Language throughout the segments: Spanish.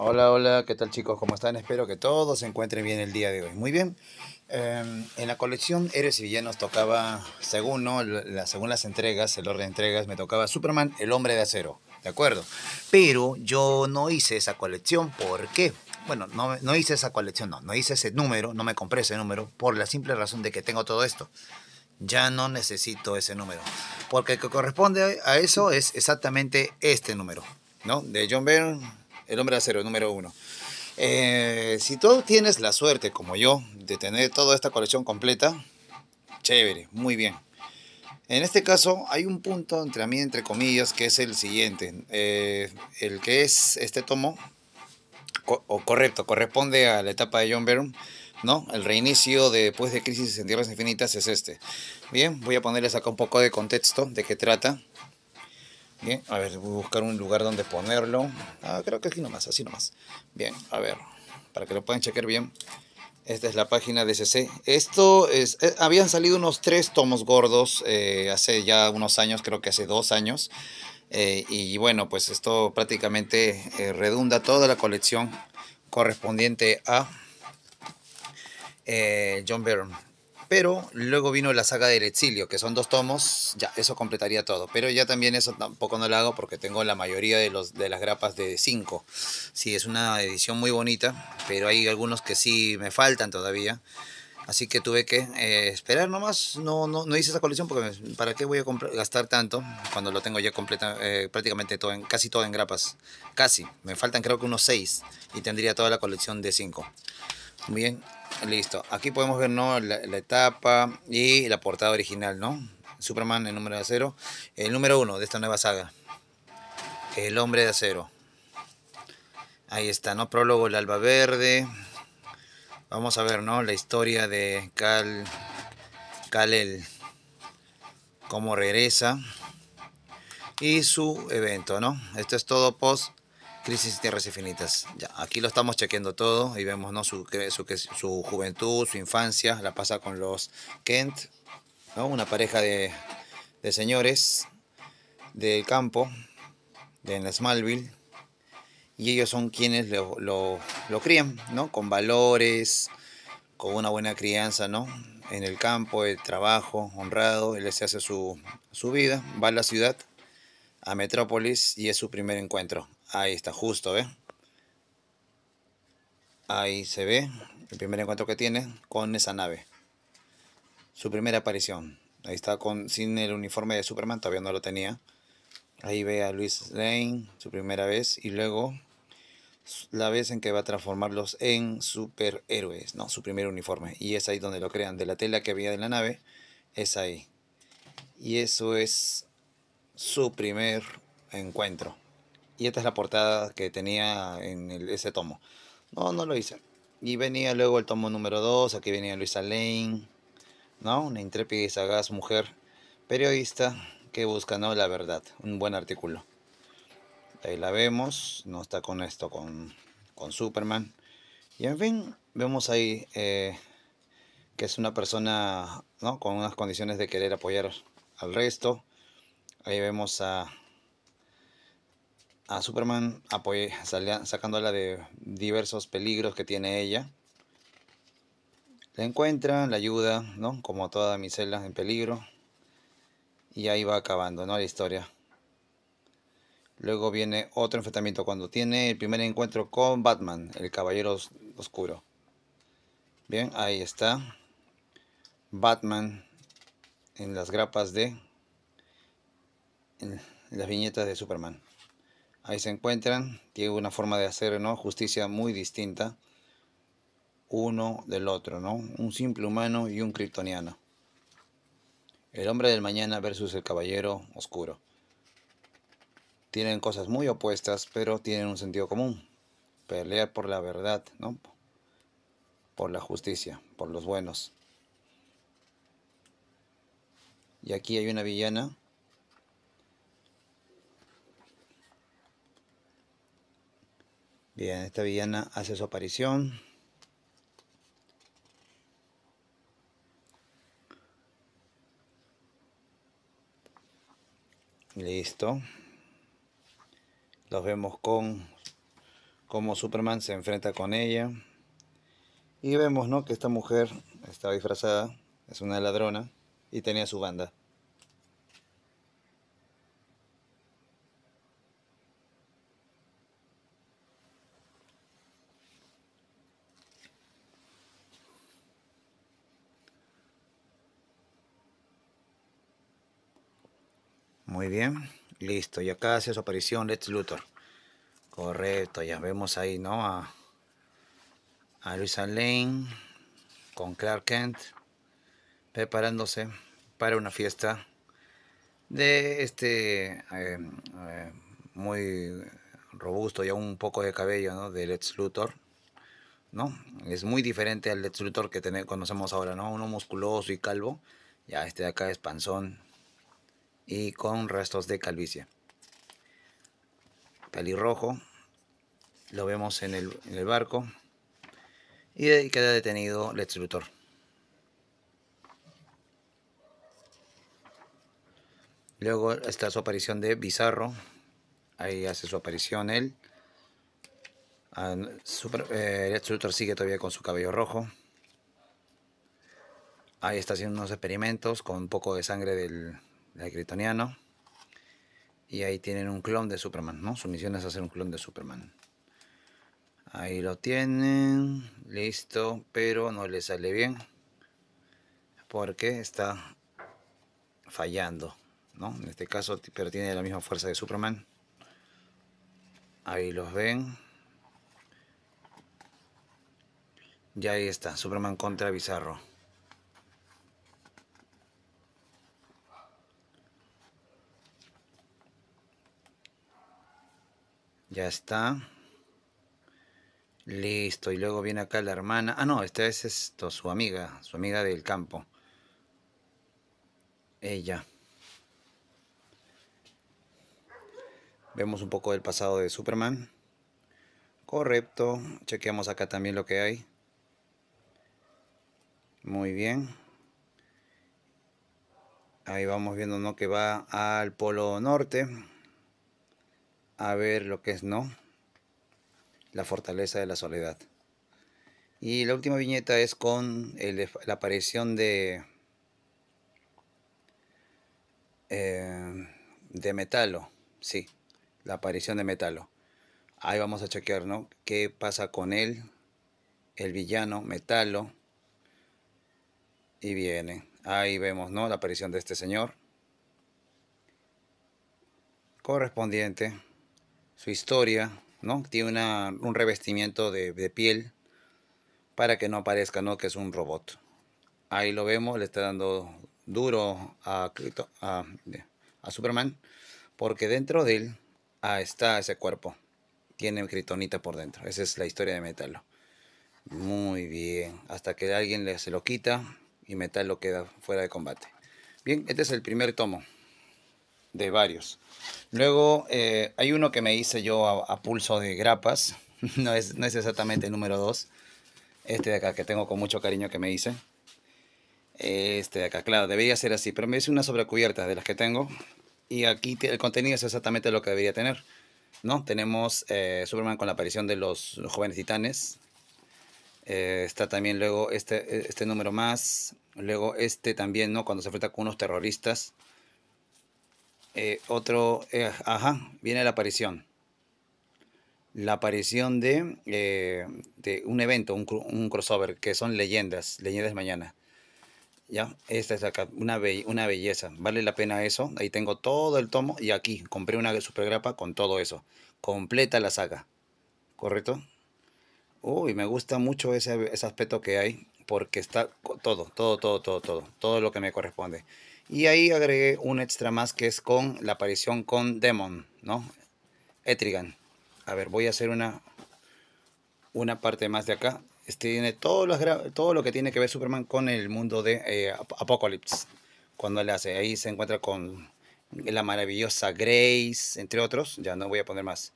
Hola, hola, ¿qué tal chicos? ¿Cómo están? Espero que todos se encuentren bien el día de hoy. Muy bien. Em, en la colección eres y Villanos tocaba, según, ¿no? la, según las entregas, el orden de entregas, me tocaba Superman, el hombre de acero. ¿De acuerdo? Pero yo no hice esa colección. ¿Por qué? Bueno, no, hice esa colección, no. No hice ese número, no me compré ese número por la simple razón de que tengo todo esto ya no necesito ese número. Porque el que corresponde a eso es exactamente este número, ¿no? De John Byrne, el hombre de acero, número uno. Eh, si tú tienes la suerte, como yo, de tener toda esta colección completa, chévere, muy bien. En este caso hay un punto entre mí, entre comillas, que es el siguiente. Eh, el que es este tomo, o correcto, corresponde a la etapa de John Byrne, ¿no? El reinicio de, después de Crisis en Tierras Infinitas es este. Bien, voy a ponerles acá un poco de contexto de qué trata. Bien, a ver, voy a buscar un lugar donde ponerlo. Ah, creo que aquí nomás, así nomás. Bien, a ver, para que lo puedan chequear bien. Esta es la página de CC. Esto es, eh, habían salido unos tres tomos gordos eh, hace ya unos años, creo que hace dos años. Eh, y bueno, pues esto prácticamente redunda toda la colección correspondiente a John Byrne. Pero luego vino la saga del exilio, que son dos tomos, ya, eso completaría todo. Pero ya también eso tampoco no lo hago porque tengo la mayoría de, los, de las grapas de 5. Sí, es una edición muy bonita, pero hay algunos que sí me faltan todavía. Así que tuve que eh, esperar nomás, no, no, no hice esa colección porque para qué voy a gastar tanto cuando lo tengo ya completa, eh, prácticamente todo en, casi todo en grapas, casi, me faltan creo que unos 6 y tendría toda la colección de 5. Muy bien, Listo. Aquí podemos ver ¿no? la, etapa y la portada original, ¿no? Superman, el número de acero. El número uno de esta nueva saga. El hombre de acero. Ahí está, ¿no? Prólogo, el alba verde. Vamos a ver, ¿no? La historia de Cal... Kalel. Cómo regresa. Y su evento, ¿no? Esto es todo post Crisis y Tierras Infinitas. Ya, aquí lo estamos chequeando todo y vemos ¿no? su, su, su juventud, su infancia, la pasa con los Kent, una pareja de, señores del campo, de la Smallville, y ellos son quienes lo, lo, crían, ¿no? Con valores, con una buena crianza, ¿no? En el campo, el trabajo, honrado, él se hace su, su vida, va a la ciudad, a Metrópolis, y es su primer encuentro. Ahí está, justo, ¿ve? ¿eh? Ahí se ve el primer encuentro que tiene con esa nave. Su primera aparición. Ahí está con, sin el uniforme de Superman, todavía no lo tenía. Ahí ve a Luis Lane su primera vez y luego la vez en que va a transformarlos en superhéroes, ¿no? Su primer uniforme. Y es ahí donde lo crean, de la tela que había en la nave, es ahí. Y eso es su primer encuentro y esta es la portada que tenía en ese tomo. No, no lo hice. Y venía luego el tomo número 2, aquí venía Luisa Lane, ¿no? Una intrépida y sagaz mujer periodista que busca ¿no? la verdad. Un buen artículo. Ahí la vemos, no está con esto, con, Superman. Y en fin, vemos ahí eh, que es una persona ¿no? con unas condiciones de querer apoyar al resto. Ahí vemos a a Superman apoye, sacándola de diversos peligros que tiene ella. La encuentra, la ayuda, ¿no? Como toda misela en peligro. Y ahí va acabando, ¿no? La historia. Luego viene otro enfrentamiento cuando tiene el primer encuentro con Batman, el Caballero Oscuro. Bien, ahí está. Batman en las grapas de... En las viñetas de Superman. Ahí se encuentran, tiene una forma de hacer ¿no? justicia muy distinta uno del otro, ¿no? Un simple humano y un kryptoniano. El hombre del mañana versus el caballero oscuro. Tienen cosas muy opuestas, pero tienen un sentido común. Pelear por la verdad, ¿no? Por la justicia, por los buenos. Y aquí hay una villana Bien, esta villana hace su aparición. Listo. Los vemos con cómo Superman se enfrenta con ella. Y vemos ¿no? que esta mujer está disfrazada, es una ladrona y tenía su banda. muy bien. Listo, y acá hace su aparición Let's Luthor. Correcto, ya vemos ahí, ¿no? A, a Luisa Lane con Clark Kent preparándose para una fiesta de este em, em, muy robusto y aún un poco de cabello, ¿no? De Let's Luthor, ¿no? Es muy diferente al Let's Luthor que tenemos, conocemos ahora, ¿no? Uno musculoso y calvo. Ya este de acá es panzón, y con restos de calvicie. rojo lo vemos en el, barco y ahí queda detenido el extrutor. Luego está su aparición de Bizarro. Ahí hace su aparición él. Ah, eh, el eh, sigue todavía con su cabello rojo. Ahí está haciendo unos experimentos con un poco de sangre del, de Kryptoniano. Y ahí tienen un clon de Superman, ¿no? Su misión es hacer un clon de Superman. Ahí lo tienen. Listo. Pero no le sale bien. Porque está fallando. ¿no? En este caso, pero tiene la misma fuerza de Superman. Ahí los ven. Ya ahí está. Superman contra Bizarro. Ya está. Listo. Y luego viene acá la hermana. Ah, no, esta es esto, su amiga, su amiga del campo. Ella. Vemos un poco del pasado de Superman. Correcto. Chequeamos acá también lo que hay. Muy bien. Ahí vamos viendo ¿no? que va al polo norte a ver lo que es no, la fortaleza de la soledad. Y la última viñeta es con la aparición de, eh, de Metalo, sí, la aparición de Metalo. Ahí vamos a chequear, ¿no? ¿Qué pasa con él? El villano, Metalo. Y viene. Ahí vemos, ¿no? La aparición de este señor. Correspondiente su historia, ¿no? Tiene un revestimiento de, piel para que no aparezca, ¿no? Que es un robot. Ahí lo vemos, le está dando duro a, a, Superman porque dentro de él ah, está ese cuerpo. Tiene kryptonita por dentro. Esa es la historia de Metalo. Muy bien. Hasta que alguien le, se lo quita y Metalo queda fuera de combate. Bien, este es el primer tomo de varios. Luego eh, hay uno que me hice yo a, pulso de grapas, no es, no es, exactamente el número 2, este de acá que tengo con mucho cariño que me hice. Este de acá, claro, debería ser así, pero me hice una sobrecubierta de las que tengo y aquí el contenido es exactamente lo que debería tener. ¿no? Tenemos eh, Superman con la aparición de los, jóvenes titanes. Eh, está también luego este, este número más. Luego este también, ¿no? Cuando se enfrenta con unos terroristas. Eh, otro, eh, ajá, viene la aparición. La aparición de, eh, un evento, un, crossover, que son leyendas, leyendas mañana. Ya, esta es acá, una, una belleza, vale la pena eso. Ahí tengo todo el tomo y aquí compré una supergrapa con todo eso. Completa la saga, ¿correcto? Uy, me gusta mucho ese, ese aspecto que hay, porque está todo, todo, todo, todo, todo, todo lo que me corresponde. Y ahí agregué un extra más que es con la aparición con Demon, ¿no? Etrigan. A ver, voy a hacer una, una parte más de acá. Este tiene todo lo, lo que tiene que ver Superman con el mundo de eh, Apocalypse. Cuando le hace, ahí se encuentra con la maravillosa Grace, entre otros. Ya no voy a poner más.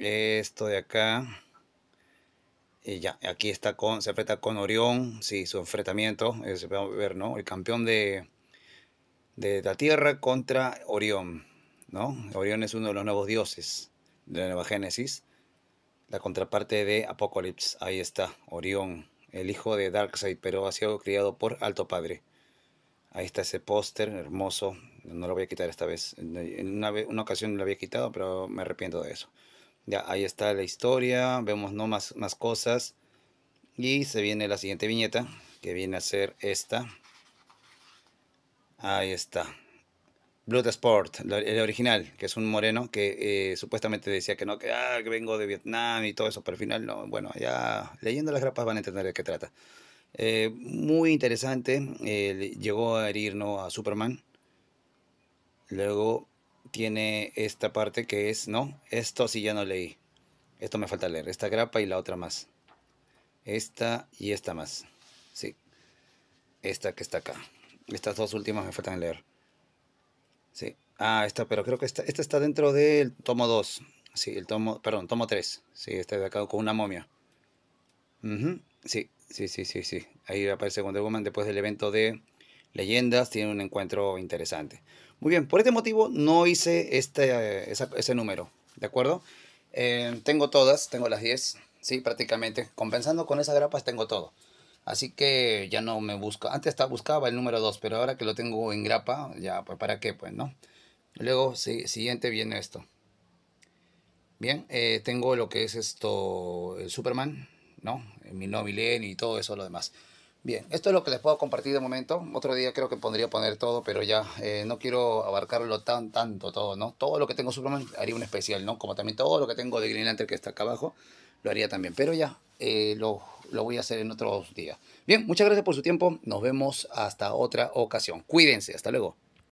Esto de acá. Y ya, aquí está con, se enfrenta con Orión, sí, su enfrentamiento, eh, ver, ¿no? El campeón de, de la Tierra contra Orión, ¿no? Orión es uno de los nuevos dioses de la Nueva Génesis, la contraparte de Apocalipsis, ahí está, Orión, el hijo de Darkseid, pero ha sido criado por Alto Padre. Ahí está ese póster hermoso, no lo voy a quitar esta vez, en una ocasión lo había quitado, pero me arrepiento de eso. Ya, ahí está la historia, vemos no más, más cosas. Y se viene la siguiente viñeta, que viene a ser esta. Ahí está. Blood Sport, el original, que es un moreno que eh, supuestamente decía que no, ah, que, vengo de Vietnam y todo eso, pero al final no. Bueno, ya leyendo las grapas van a entender de qué trata. Eh, muy interesante, eh, llegó a herir ¿no? a Superman. Luego tiene esta parte que es, ¿no? Esto sí ya no leí. Esto me falta leer. Esta grapa y la otra más. Esta y esta más. Sí. Esta que está acá. Estas dos últimas me faltan leer. Sí. Ah, esta, pero creo que esta, esta está dentro del tomo 2. Sí, el tomo, perdón, tomo 3. Sí, está de acá con una momia. Sí, sí, sí, sí, sí. Ahí aparece Wonder Woman después del evento de leyendas tiene un encuentro interesante. Muy bien, por este motivo no hice este, ese número, ¿de acuerdo? Eh, tengo todas, tengo las 10, sí, prácticamente. Compensando con esas grapas tengo todo. Así que ya no me busco. Antes estaba, buscaba el número 2, pero ahora que lo tengo en grapa, ya, pues para qué, pues, ¿no? Luego, siguiente viene esto. Bien, eh, tengo lo que es esto, el Superman, ¿no? Mi Minovillén y todo eso, lo demás. Bien, esto es lo que les puedo compartir de momento. Otro día creo que podría poner todo, pero ya eh, no quiero abarcarlo tan tanto todo, ¿no? Todo lo que tengo Superman haría un especial, ¿no? Como también todo lo que tengo de Green que está acá abajo, lo haría también. Pero ya eh, lo, lo voy a hacer en otros días. Bien, muchas gracias por su tiempo. Nos vemos hasta otra ocasión. Cuídense, hasta luego.